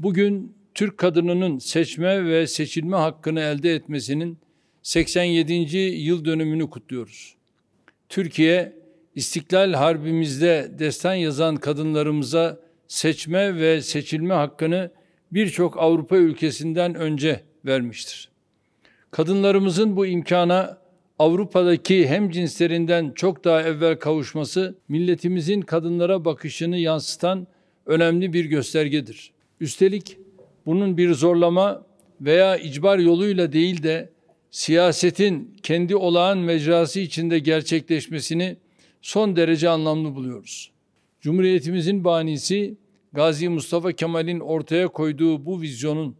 Bugün Türk kadınının seçme ve seçilme hakkını elde etmesinin 87. yıl dönümünü kutluyoruz. Türkiye İstiklal Harbimizde destan yazan kadınlarımıza seçme ve seçilme hakkını birçok Avrupa ülkesinden önce vermiştir. Kadınlarımızın bu imkana Avrupa'daki hem cinslerinden çok daha evvel kavuşması milletimizin kadınlara bakışını yansıtan önemli bir göstergedir. Üstelik bunun bir zorlama veya icbar yoluyla değil de siyasetin kendi olağan mecrası içinde gerçekleşmesini son derece anlamlı buluyoruz. Cumhuriyetimizin banisi Gazi Mustafa Kemal'in ortaya koyduğu bu vizyonun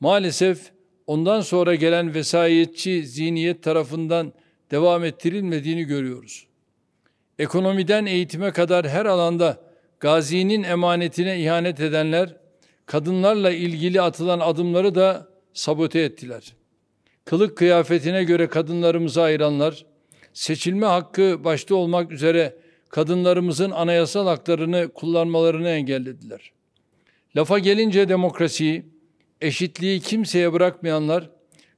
maalesef ondan sonra gelen vesayetçi zihniyet tarafından devam ettirilmediğini görüyoruz. Ekonomiden eğitime kadar her alanda Gazi'nin emanetine ihanet edenler kadınlarla ilgili atılan adımları da sabote ettiler. Kılık kıyafetine göre kadınlarımızı ayıranlar, seçilme hakkı başta olmak üzere kadınlarımızın anayasal haklarını kullanmalarını engellediler. Lafa gelince demokrasiyi, eşitliği kimseye bırakmayanlar,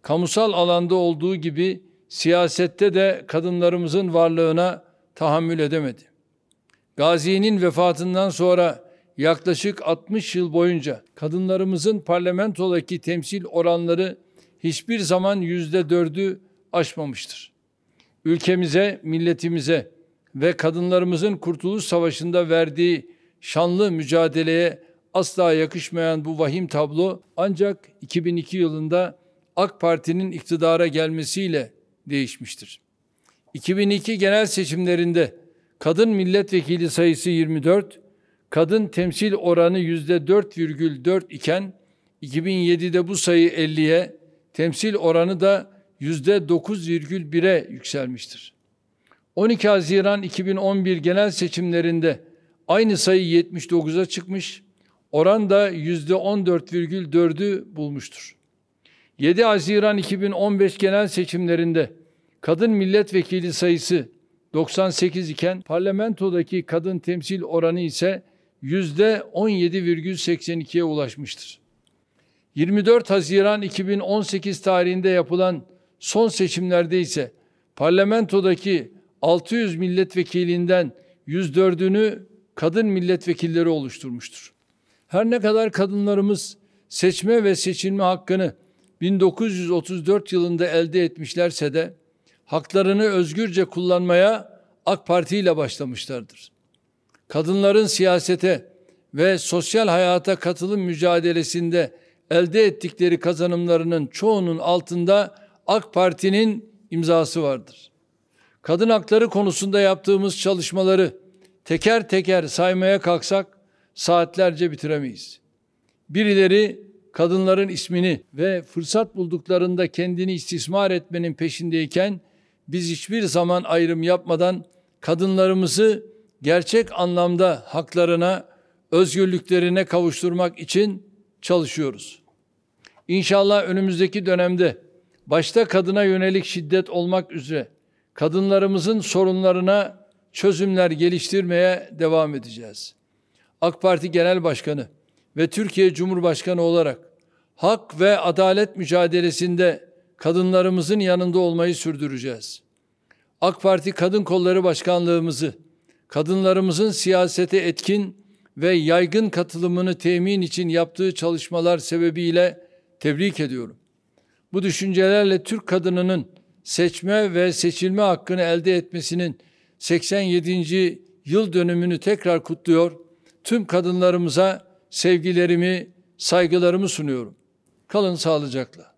kamusal alanda olduğu gibi siyasette de kadınlarımızın varlığına tahammül edemedi. Gazi'nin vefatından sonra yaklaşık 60 yıl boyunca kadınlarımızın parlamentodaki temsil oranları hiçbir zaman %4'ü aşmamıştır. Ülkemize, milletimize ve kadınlarımızın Kurtuluş Savaşı'nda verdiği şanlı mücadeleye asla yakışmayan bu vahim tablo ancak 2002 yılında AK Parti'nin iktidara gelmesiyle değişmiştir. 2002 genel seçimlerinde kadın milletvekili sayısı 24, kadın temsil oranı %4,4 iken 2007'de bu sayı 50'ye, temsil oranı da %9,1'e yükselmiştir. 12 Haziran 2011 genel seçimlerinde aynı sayı 79'a çıkmış, oran da %14,4'ü bulmuştur. 7 Haziran 2015 genel seçimlerinde kadın milletvekili sayısı 98 iken parlamentodaki kadın temsil oranı ise %17,82'ye ulaşmıştır. 24 Haziran 2018 tarihinde yapılan son seçimlerde ise parlamentodaki 600 milletvekilinden 104'ünü kadın milletvekilleri oluşturmuştur. Her ne kadar kadınlarımız seçme ve seçilme hakkını 1934 yılında elde etmişlerse de haklarını özgürce kullanmaya AK Parti ile başlamışlardır kadınların siyasete ve sosyal hayata katılım mücadelesinde elde ettikleri kazanımlarının çoğunun altında AK Parti'nin imzası vardır. Kadın hakları konusunda yaptığımız çalışmaları teker teker saymaya kalksak saatlerce bitiremeyiz. Birileri kadınların ismini ve fırsat bulduklarında kendini istismar etmenin peşindeyken biz hiçbir zaman ayrım yapmadan kadınlarımızı gerçek anlamda haklarına, özgürlüklerine kavuşturmak için çalışıyoruz. İnşallah önümüzdeki dönemde başta kadına yönelik şiddet olmak üzere kadınlarımızın sorunlarına çözümler geliştirmeye devam edeceğiz. AK Parti Genel Başkanı ve Türkiye Cumhurbaşkanı olarak hak ve adalet mücadelesinde kadınlarımızın yanında olmayı sürdüreceğiz. AK Parti Kadın Kolları Başkanlığımızı kadınlarımızın siyasete etkin ve yaygın katılımını temin için yaptığı çalışmalar sebebiyle tebrik ediyorum. Bu düşüncelerle Türk kadınının seçme ve seçilme hakkını elde etmesinin 87. yıl dönümünü tekrar kutluyor. Tüm kadınlarımıza sevgilerimi, saygılarımı sunuyorum. Kalın sağlıcakla.